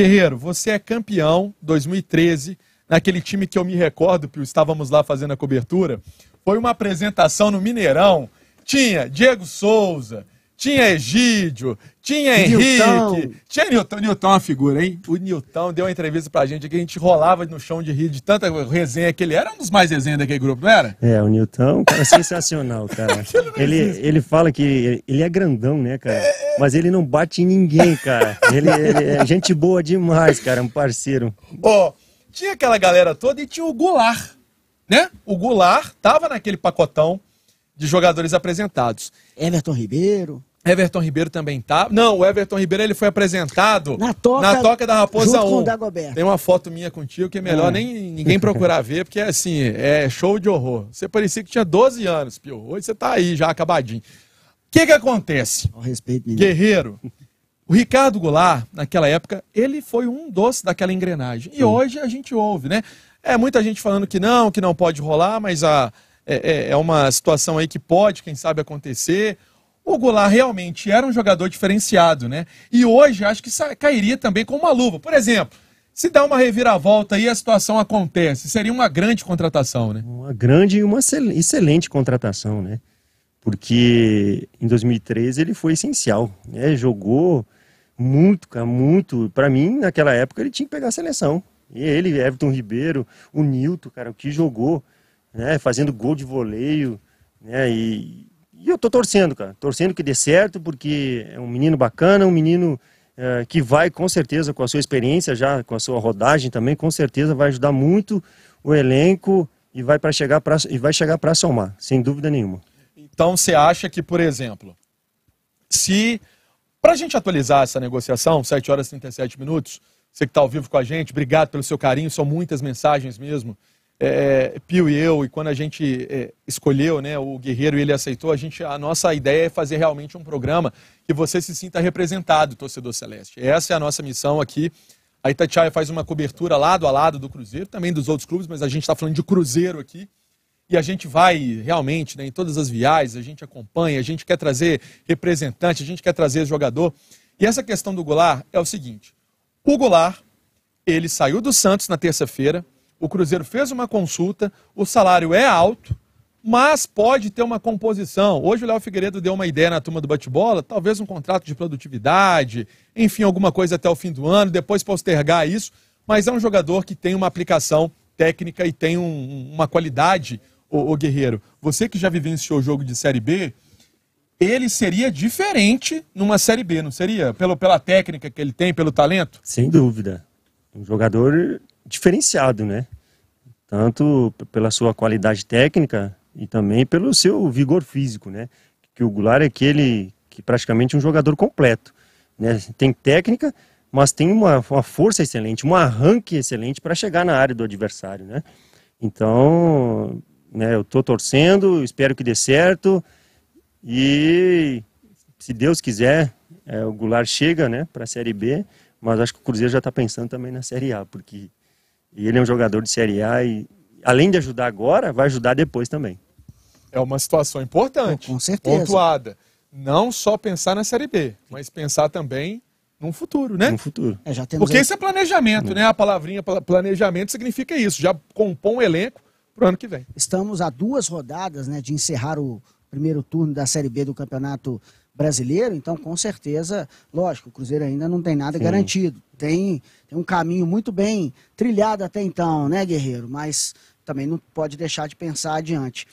Guerreiro, você é campeão 2013, naquele time que eu me recordo que estávamos lá fazendo a cobertura. Foi uma apresentação no Mineirão. Tinha Diego Souza, tinha Egídio, tinha Henrique, Newton. tinha Newton. Newton é uma figura, hein? O Newton deu uma entrevista pra gente que a gente rolava no chão de rir de tanta resenha que ele era um dos mais resenha daquele grupo, não era? É, o Newton, é cara, sensacional, cara. ele, ele fala que ele é grandão, né, cara? É, é mas ele não bate em ninguém, cara. Ele, ele é gente boa demais, cara, um parceiro. Ó, tinha aquela galera toda e tinha o Goulart, né? O Goulart tava naquele pacotão de jogadores apresentados. Everton Ribeiro. Everton Ribeiro também tá. Não, o Everton Ribeiro ele foi apresentado na toca, na toca da Raposa junto 1. Com o Tem uma foto minha contigo que é melhor é. nem ninguém procurar ver, porque assim, é show de horror. Você parecia que tinha 12 anos, Pio. Hoje você tá aí já acabadinho que, que acontece? Ao respeito, Guerreiro. O Ricardo Goulart, naquela época, ele foi um doce daquela engrenagem. E Sim. hoje a gente ouve, né? É muita gente falando que não, que não pode rolar, mas a, é, é, é uma situação aí que pode, quem sabe, acontecer. O Goulart realmente era um jogador diferenciado, né? E hoje acho que cairia também com uma luva. Por exemplo, se dá uma reviravolta e a situação acontece, seria uma grande contratação, né? Uma grande e uma excelente contratação, né? porque em 2013 ele foi essencial, né? Jogou muito, muito. Para mim, naquela época, ele tinha que pegar a seleção. E ele, Everton Ribeiro, o Nilton, cara, o que jogou, né? Fazendo gol de voleio, né? E, e eu tô torcendo, cara. Torcendo que dê certo, porque é um menino bacana, um menino é, que vai, com certeza, com a sua experiência já, com a sua rodagem também, com certeza vai ajudar muito o elenco e vai, para chegar e vai chegar para somar, sem dúvida nenhuma. Então você acha que, por exemplo, se. Para a gente atualizar essa negociação, 7 horas e 37 minutos, você que está ao vivo com a gente, obrigado pelo seu carinho, são muitas mensagens mesmo. É, é, Pio e eu, e quando a gente é, escolheu né, o Guerreiro e ele aceitou, a, gente, a nossa ideia é fazer realmente um programa que você se sinta representado, torcedor celeste. Essa é a nossa missão aqui. A Itatiaia faz uma cobertura lado a lado do Cruzeiro, também dos outros clubes, mas a gente está falando de Cruzeiro aqui e a gente vai realmente né, em todas as viagens, a gente acompanha, a gente quer trazer representante, a gente quer trazer jogador. E essa questão do Goulart é o seguinte: o Goulart, ele saiu do Santos na terça-feira, o Cruzeiro fez uma consulta, o salário é alto, mas pode ter uma composição. Hoje o Léo Figueiredo deu uma ideia na turma do bate-bola, talvez um contrato de produtividade, enfim, alguma coisa até o fim do ano, depois postergar isso, mas é um jogador que tem uma aplicação técnica e tem um, uma qualidade o Guerreiro, você que já vivenciou o jogo de Série B, ele seria diferente numa Série B, não seria? Pelo, pela técnica que ele tem, pelo talento? Sem dúvida. Um jogador diferenciado, né? Tanto pela sua qualidade técnica e também pelo seu vigor físico, né? Que o Goulart é aquele que praticamente é um jogador completo. Né? Tem técnica, mas tem uma, uma força excelente, um arranque excelente para chegar na área do adversário, né? Então, né? Eu estou torcendo, espero que dê certo. E se Deus quiser, é, o Goulart chega né, para a Série B, mas acho que o Cruzeiro já está pensando também na Série A, porque ele é um jogador de Série A e, além de ajudar agora, vai ajudar depois também. É uma situação importante, com certeza. pontuada. Não só pensar na Série B, mas pensar também num futuro, né? Num futuro. É, Porque aí... isso é planejamento, né? A palavrinha planejamento significa isso. Já compõe um elenco para o ano que vem. Estamos a duas rodadas né, de encerrar o primeiro turno da Série B do Campeonato Brasileiro, então com certeza, lógico, o Cruzeiro ainda não tem nada Sim. garantido. Tem, tem um caminho muito bem trilhado até então, né, Guerreiro? Mas também não pode deixar de pensar adiante.